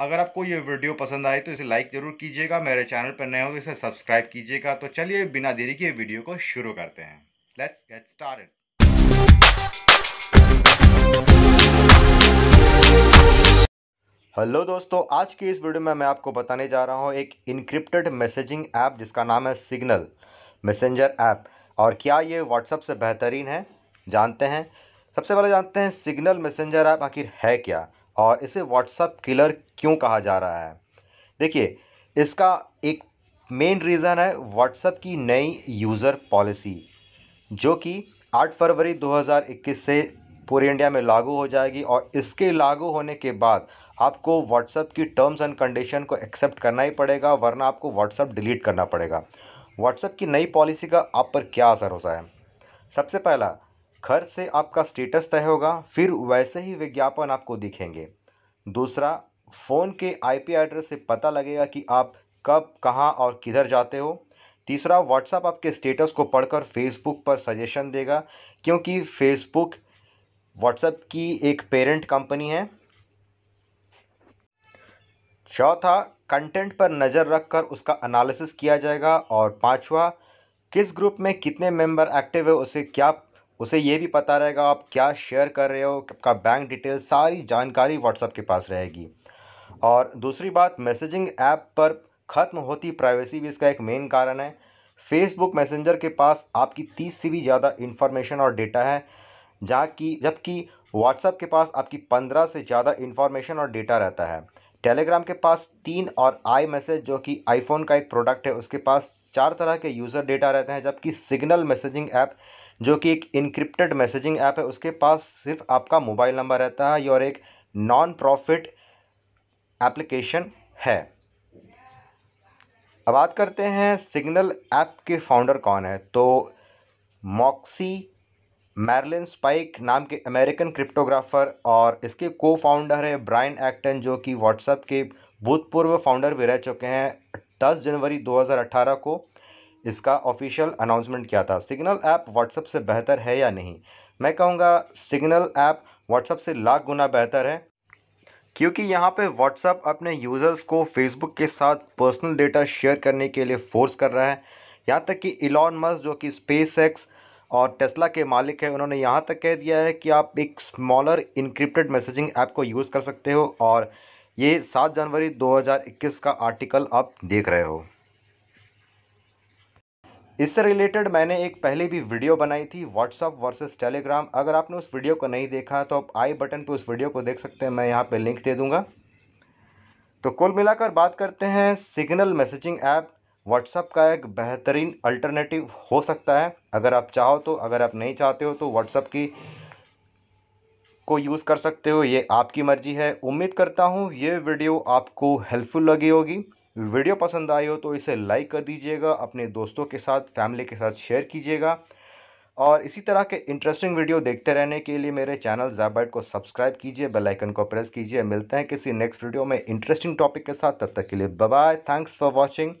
अगर आपको ये वीडियो पसंद आए तो इसे लाइक ज़रूर कीजिएगा मेरे चैनल पर नए हो तो इसे सब्सक्राइब कीजिएगा तो चलिए बिना देरी के वीडियो को शुरू करते हैं लेट्स गेट स्टार्टेड हेलो दोस्तों आज की इस वीडियो में मैं आपको बताने जा रहा हूँ एक इनक्रिप्टेड मैसेजिंग ऐप जिसका नाम है सिग्नल मैसेंजर ऐप और क्या ये व्हाट्सअप से बेहतरीन है जानते हैं सबसे पहले जानते हैं सिग्नल मैसेंजर ऐप आखिर है क्या और इसे व्हाट्सअप किलर क्यों कहा जा रहा है देखिए इसका एक मेन रीज़न है व्हाट्सअप की नई यूज़र पॉलिसी जो कि 8 फरवरी 2021 से पूरे इंडिया में लागू हो जाएगी और इसके लागू होने के बाद आपको व्हाट्सअप की टर्म्स एंड कंडीशन को एक्सेप्ट करना ही पड़ेगा वरना आपको व्हाट्सअप डिलीट करना पड़ेगा व्हाट्सअप की नई पॉलिसी का आप पर क्या असर होता है सबसे पहला खर्च से आपका स्टेटस तय होगा फिर वैसे ही विज्ञापन आपको दिखेंगे दूसरा फ़ोन के आईपी एड्रेस से पता लगेगा कि आप कब कहाँ और किधर जाते हो तीसरा व्हाट्सएप आपके स्टेटस को पढ़कर फेसबुक पर सजेशन देगा क्योंकि फेसबुक व्हाट्सएप की एक पेरेंट कंपनी है चौथा कंटेंट पर नज़र रखकर उसका एनालिसिस किया जाएगा और पांचवा किस ग्रुप में कितने मेंबर एक्टिव है उसे क्या उसे ये भी पता रहेगा आप क्या शेयर कर रहे हो आपका बैंक डिटेल सारी जानकारी व्हाट्सएप के पास रहेगी और दूसरी बात मैसेजिंग ऐप पर ख़त्म होती प्राइवेसी भी इसका एक मेन कारण है फेसबुक मैसेंजर के पास आपकी तीस से भी ज़्यादा इन्फॉर्मेशन और डेटा है जहाँ की जबकि व्हाट्सएप के पास आपकी पंद्रह से ज़्यादा इन्फॉर्मेशन और डेटा रहता है टेलीग्राम के पास तीन और आई मैसेज जो कि आईफोन का एक प्रोडक्ट है उसके पास चार तरह के यूज़र डेटा रहते हैं जबकि सिग्नल मैसेजिंग ऐप जो कि एक इनक्रिप्टेड मैसेजिंग ऐप है उसके पास सिर्फ आपका मोबाइल नंबर रहता है और एक नॉन प्रॉफिट एप्लीकेशन है अब बात करते हैं सिग्नल ऐप के फाउंडर कौन है तो मॉक्सी मैरलिन स्पाइक नाम के अमेरिकन क्रिप्टोग्राफर और इसके को फाउंडर है ब्रायन एक्टन जो कि व्हाट्सएप के भूतपूर्व फाउंडर भी रह चुके हैं दस जनवरी 2018 को इसका ऑफिशियल अनाउंसमेंट किया था सिग्नल ऐप व्हाट्सअप से बेहतर है या नहीं मैं कहूँगा सिग्नल ऐप व्हाट्सअप से लाख गुना बेहतर है क्योंकि यहाँ पे व्हाट्सअप अपने यूज़र्स को फेसबुक के साथ पर्सनल डेटा शेयर करने के लिए फोर्स कर रहा है यहाँ तक कि इलॉन मस्क जो कि स्पेस एक्स और टेस्ला के मालिक है उन्होंने यहाँ तक कह दिया है कि आप एक स्मॉलर इनक्रिप्टेड मैसेजिंग ऐप को यूज़ कर सकते हो और ये सात जनवरी 2021 का आर्टिकल आप देख रहे हो इससे रिलेटेड मैंने एक पहले भी वीडियो बनाई थी व्हाट्सअप वर्सेस टेलीग्राम अगर आपने उस वीडियो को नहीं देखा तो आप आई बटन पर उस वीडियो को देख सकते हैं मैं यहाँ पर लिंक दे दूँगा तो कुल मिलाकर बात करते हैं सिग्नल मैसेजिंग ऐप व्हाट्सअप का एक बेहतरीन अल्टरनेटिव हो सकता है अगर आप चाहो तो अगर आप नहीं चाहते हो तो व्हाट्सअप की को यूज़ कर सकते हो ये आपकी मर्ज़ी है उम्मीद करता हूँ ये वीडियो आपको हेल्पफुल लगी होगी वीडियो पसंद आई हो तो इसे लाइक कर दीजिएगा अपने दोस्तों के साथ फैमिली के साथ शेयर कीजिएगा और इसी तरह के इंटरेस्टिंग वीडियो देखते रहने के लिए मेरे चैनल जैबर्ट को सब्सक्राइब कीजिए बेल आइकन को प्रेस कीजिए मिलते हैं किसी नेक्स्ट वीडियो में इंटरेस्टिंग टॉपिक के साथ तब तक के लिए बाय थैंक्स फॉर वॉचिंग